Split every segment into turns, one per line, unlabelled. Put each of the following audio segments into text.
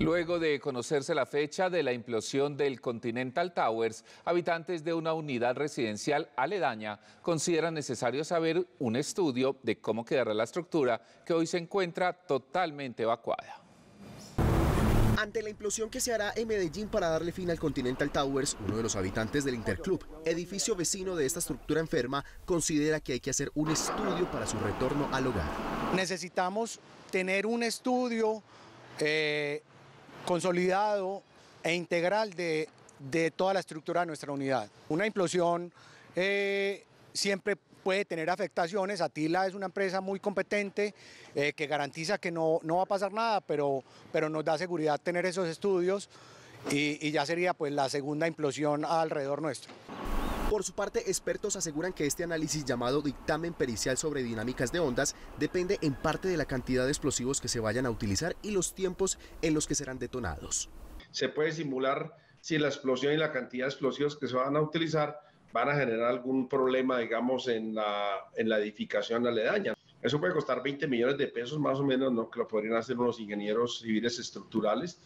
Luego de conocerse la fecha de la implosión del Continental Towers, habitantes de una unidad residencial aledaña consideran necesario saber un estudio de cómo quedará la estructura que hoy se encuentra totalmente evacuada.
Ante la implosión que se hará en Medellín para darle fin al Continental Towers, uno de los habitantes del Interclub, edificio vecino de esta estructura enferma, considera que hay que hacer un estudio para su retorno al hogar.
Necesitamos tener un estudio, eh, consolidado e integral de, toda la estructura de nuestra unidad. Una implosión eh, siempre puede tener afectaciones. Atila es una empresa muy competente eh, que garantiza que no, no va a pasar nada, pero, pero nos da seguridad tener esos estudios y, y ya sería pues la segunda implosión
alrededor nuestro. Por su parte, expertos aseguran que este análisis llamado dictamen pericial sobre dinámicas de ondas depende en parte de la cantidad de explosivos que se vayan a utilizar y los
tiempos en los que serán detonados. Se puede simular si la explosión y la cantidad de explosivos que se van a utilizar van a generar algún problema, digamos, en la, edificación aledaña. Eso puede costar 20 millones de pesos más o menos, que lo podrían hacer unos ingenieros civiles estructurales.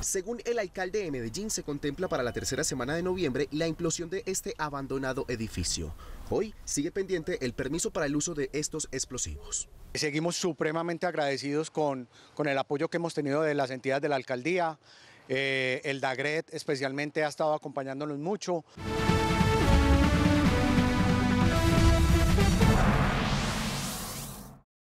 Según el alcalde de Medellín, se contempla para la tercera semana de noviembre la implosión de este abandonado edificio. Hoy sigue pendiente el permiso para el uso de estos explosivos. Seguimos supremamente agradecidos con, con el apoyo que
hemos tenido de las entidades de la alcaldía. Eh, el DAGRET especialmente ha estado acompañándonos mucho.